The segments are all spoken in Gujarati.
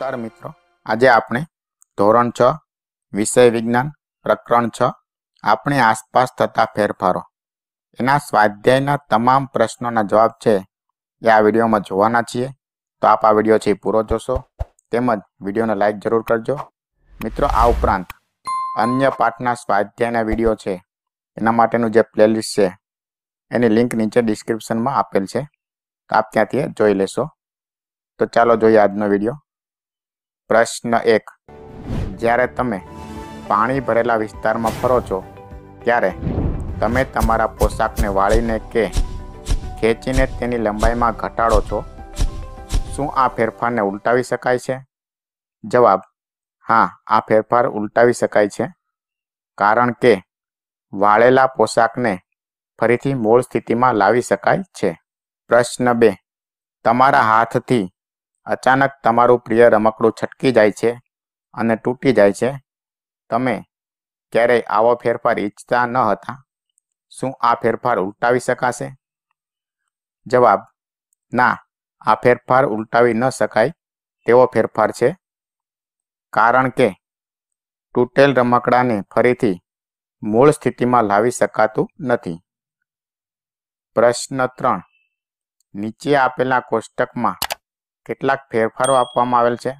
નમસ્કાર મિત્રો આજે આપણે ધોરણ છ વિષય વિજ્ઞાન પ્રકરણ છ આપણી આસપાસ થતા ફેરફારો એના સ્વાધ્યાયના તમામ પ્રશ્નોના જવાબ છે એ આ વિડીયોમાં જોવાના છીએ તો આપ આ વિડીયો છે એ પૂરો જોશો તેમજ વિડીયોને લાઇક જરૂર કરજો મિત્રો આ ઉપરાંત અન્ય પાઠના સ્વાધ્યાયના વિડીયો છે એના માટેનું જે પ્લેલિસ્ટ છે એની લિંક નીચે ડિસ્ક્રિપ્શનમાં આપેલ છે તો આપ ત્યાંથી જોઈ લેશો તો ચાલો જોઈએ આજનો વિડીયો પ્રશ્ન એક જ્યારે તમે પાણી ભરેલા વિસ્તારમાં ફરો છો ત્યારે તમે તમારા પોશાકને વાળીને કે ખેંચીને તેની લંબાઈમાં ઘટાડો છો શું આ ફેરફારને ઉલટાવી શકાય છે જવાબ હા આ ફેરફાર ઉલટાવી શકાય છે કારણ કે વાળેલા પોશાકને ફરીથી મૂળ સ્થિતિમાં લાવી શકાય છે પ્રશ્ન બે તમારા હાથથી અચાનક તમારું પ્રિય રમકડું છટકી જાય છે અને તૂટી જાય છે તમે ક્યારેય આવો ફેરફાર ઈચ્છતા ન હતા શું આ ફેરફાર ઉલટાવી શકાશે જવાબ ના આ ફેરફાર ઉલટાવી ન શકાય તેવો ફેરફાર છે કારણ કે તૂટેલ રમકડાને ફરીથી મૂળ સ્થિતિમાં લાવી શકાતું નથી પ્રશ્ન ત્રણ નીચે આપેલા કોષ્ટકમાં કેટલાક ફેરફારો આપવામાં આવેલ છે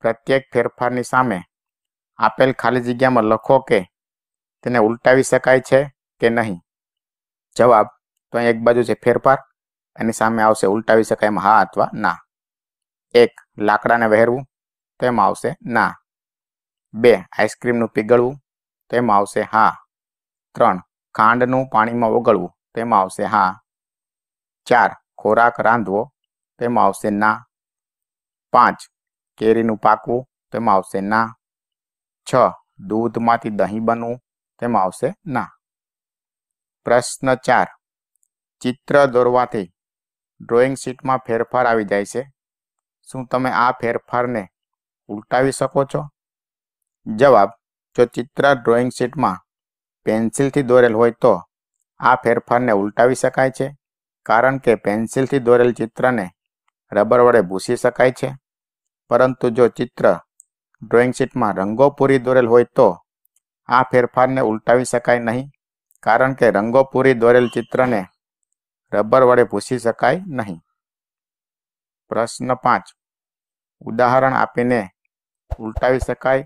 પ્રત્યેક ફેરફારની સામે આપેલ ખાલી જગ્યામાં લખો કે તેને ઉલટાવી શકાય છે કે નહીં જવાબ તો એક બાજુ છે ફેરફાર એની સામે આવશે ઉલટાવી શકાય એમ હા અથવા ના એક લાકડાને વહેરવું તો એમાં આવશે ના બે આઈસ્ક્રીમનું પીગળવું તો એમાં આવશે હા ત્રણ ખાંડનું પાણીમાં ઓગળવું તો એમાં આવશે હા ચાર ખોરાક રાંધવો તેમાં આવશે ના પાંચ કેરીનું પાકવું તેમાં આવશે ના છ દૂધમાંથી દહીં બનવું તેમાં આવશે ના પ્રશ્ન ચાર ચિત્ર દોરવાથી ડ્રોઈંગ શીટમાં ફેરફાર આવી જાય છે શું તમે આ ફેરફારને ઉલટાવી શકો છો જવાબ જો ચિત્ર ડ્રોઈંગ શીટમાં પેન્સિલથી દોરેલ હોય તો આ ફેરફારને ઉલટાવી શકાય છે કારણ કે પેન્સિલથી દોરેલ ચિત્રને રબર વડે ભૂસી શકાય છે પરંતુ જો ચિત્ર ડ્રોઈંગ શીટમાં રંગો પૂરી દોરેલ હોય તો આ ફેરફારને ઉલટાવી શકાય નહીં કારણ કે રંગો પૂરી દોરેલ ચિત્રને રબર વડે ભૂસી શકાય નહીં પ્રશ્ન પાંચ ઉદાહરણ આપીને ઉલટાવી શકાય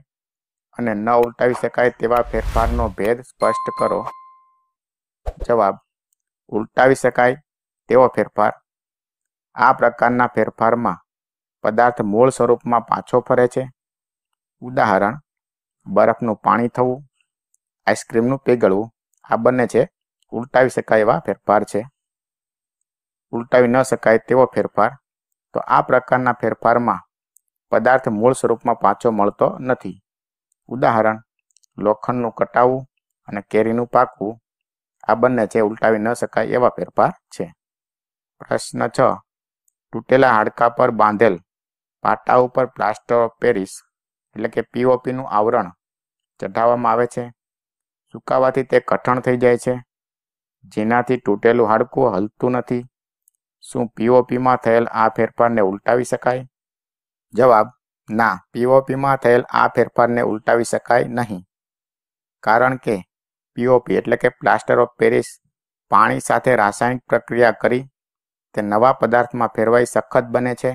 અને ન ઉલટાવી શકાય તેવા ફેરફારનો ભેદ સ્પષ્ટ કરો જવાબ ઉલટાવી શકાય તેવો ફેરફાર આ પ્રકારના ફેરફારમાં પદાર્થ મૂળ સ્વરૂપમાં પાછો ફરે છે ઉદાહરણ બરફનું પાણી થવું આઈસ્ક્રીમનું પીગળવું આ બંને છે ઉલટાવી શકાય એવા ફેરફાર છે ઉલટાવી ન શકાય તેવો ફેરફાર તો આ પ્રકારના ફેરફારમાં પદાર્થ મૂળ સ્વરૂપમાં પાછો મળતો નથી ઉદાહરણ લોખંડનું કટાવવું અને કેરીનું પાકવું આ બંને છે ઉલટાવી ન શકાય એવા ફેરફાર છે પ્રશ્ન છ તૂટેલા હાડકા પર બાંધેલ પાટા ઉપર પ્લાસ્ટર ઓફ પેરિસ એટલે કે પીઓપીનું આવરણ ચઢાવવામાં આવે છે સુકાવાથી તે કઠણ થઈ જાય છે જેનાથી તૂટેલું હાડકું હલતું નથી શું પીઓપીમાં થયેલ આ ફેરફારને ઉલટાવી શકાય જવાબ ના પીઓપીમાં થયેલ આ ફેરફારને ઉલટાવી શકાય નહીં કારણ કે પીઓપી એટલે કે પ્લાસ્ટર ઓફ પેરિસ પાણી સાથે રાસાયણિક પ્રક્રિયા કરી તે નવા પદાર્થમાં ફેરવાઈ સખત બને છે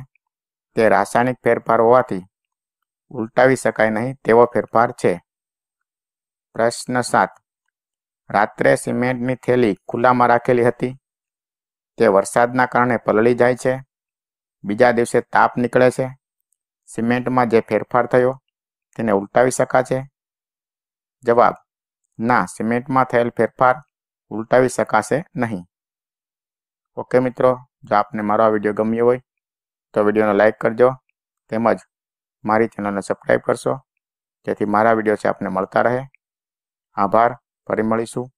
તે રાસાયણિક ફેરફાર હોવાથી ઉલટાવી શકાય નહીં તેવો ફેરફાર છે પ્રશ્ન સાત રાત્રે સિમેન્ટની થેલી ખુલ્લામાં રાખેલી હતી તે વરસાદના કારણે પલળી જાય છે બીજા દિવસે તાપ નીકળે છે સિમેન્ટમાં જે ફેરફાર થયો તેને ઉલટાવી શકાશે જવાબ ના સિમેન્ટમાં થયેલ ફેરફાર ઉલટાવી શકાશે નહીં ઓકે મિત્રો જો આપને મારો આ વિડીયો ગમ્યો હોય તો વિડીયોને લાઇક કરજો તેમજ મારી ચેનલને સબસ્ક્રાઈબ કરશો જેથી મારા વિડીયો છે આપને મળતા રહે આભાર ફરી મળીશું